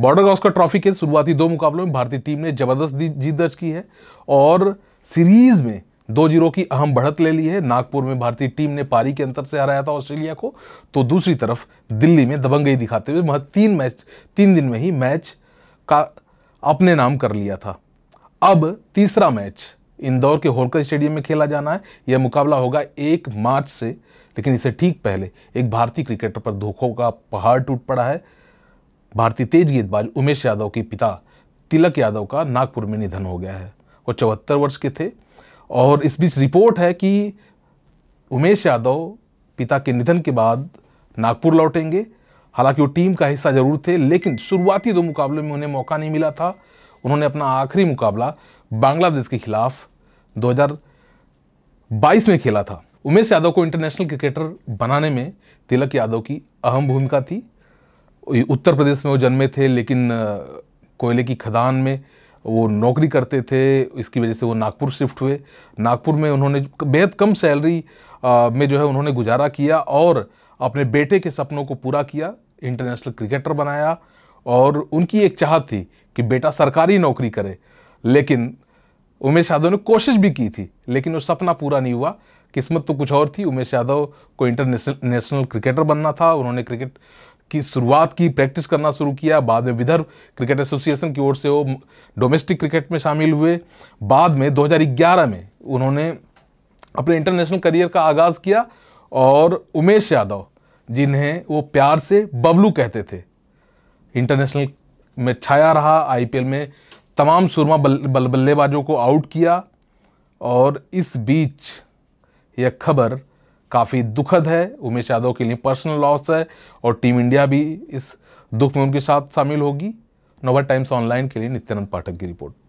border का trophy के शुरुआती दो मुकाबलों में भारतीय टीम ने जबरदस्त जीत दर्ज की है और सीरीज में दो जीरो की अहम बढ़त ले ली है नागपुर में भारतीय टीम ने पारी के अंतर से हराया था ऑस्ट्रेलिया को तो दूसरी तरफ दिल्ली में दबंगई दिखाते हुए महज तीन मैच तीन दिन में ही मैच का अपने नाम कर लिया था अब तीसरा मैच इंदौर के होलकर स्टेडियम में खेला जाना है यह मुकाबला होगा एक मार्च से लेकिन इससे ठीक पहले एक भारतीय क्रिकेटर पर धोखों का पहाड़ टूट पड़ा है भारतीय तेज गेंदबाज उमेश यादव के पिता तिलक यादव का नागपुर में निधन हो गया है वो चौहत्तर वर्ष के थे और इस बीच रिपोर्ट है कि उमेश यादव पिता के निधन के बाद नागपुर लौटेंगे हालांकि वो टीम का हिस्सा जरूर थे लेकिन शुरुआती दो मुकाबले में उन्हें मौका नहीं मिला था उन्होंने अपना आखिरी मुकाबला बांग्लादेश के खिलाफ 2022 में खेला था उमेश यादव को इंटरनेशनल क्रिकेटर बनाने में तिलक यादव की अहम भूमिका थी उत्तर प्रदेश में वो जन्मे थे लेकिन कोयले की खदान में वो नौकरी करते थे इसकी वजह से वो नागपुर शिफ्ट हुए नागपुर में उन्होंने बेहद कम सैलरी में जो है उन्होंने गुजारा किया और अपने बेटे के सपनों को पूरा किया इंटरनेशनल क्रिकेटर बनाया और उनकी एक चाहत थी कि बेटा सरकारी नौकरी करे लेकिन उमेश यादव ने कोशिश भी की थी लेकिन वो सपना पूरा नहीं हुआ किस्मत तो कुछ और थी उमेश यादव को इंटरनेशनल नेशनल क्रिकेटर बनना था उन्होंने क्रिकेट की शुरुआत की प्रैक्टिस करना शुरू किया बाद में विदर्भ क्रिकेट एसोसिएशन की ओर से वो डोमेस्टिक क्रिकेट में शामिल हुए बाद में 2011 में उन्होंने अपने इंटरनेशनल करियर का आगाज़ किया और उमेश यादव जिन्हें वो प्यार से बबलू कहते थे इंटरनेशनल में छाया रहा आईपीएल में तमाम सुरमा बल्लेबाजों को आउट किया और इस बीच यह खबर काफ़ी दुखद है उमेश यादव के लिए पर्सनल लॉस है और टीम इंडिया भी इस दुख में उनके साथ शामिल होगी नोवा टाइम्स ऑनलाइन के लिए नित्यानंद पाठक की रिपोर्ट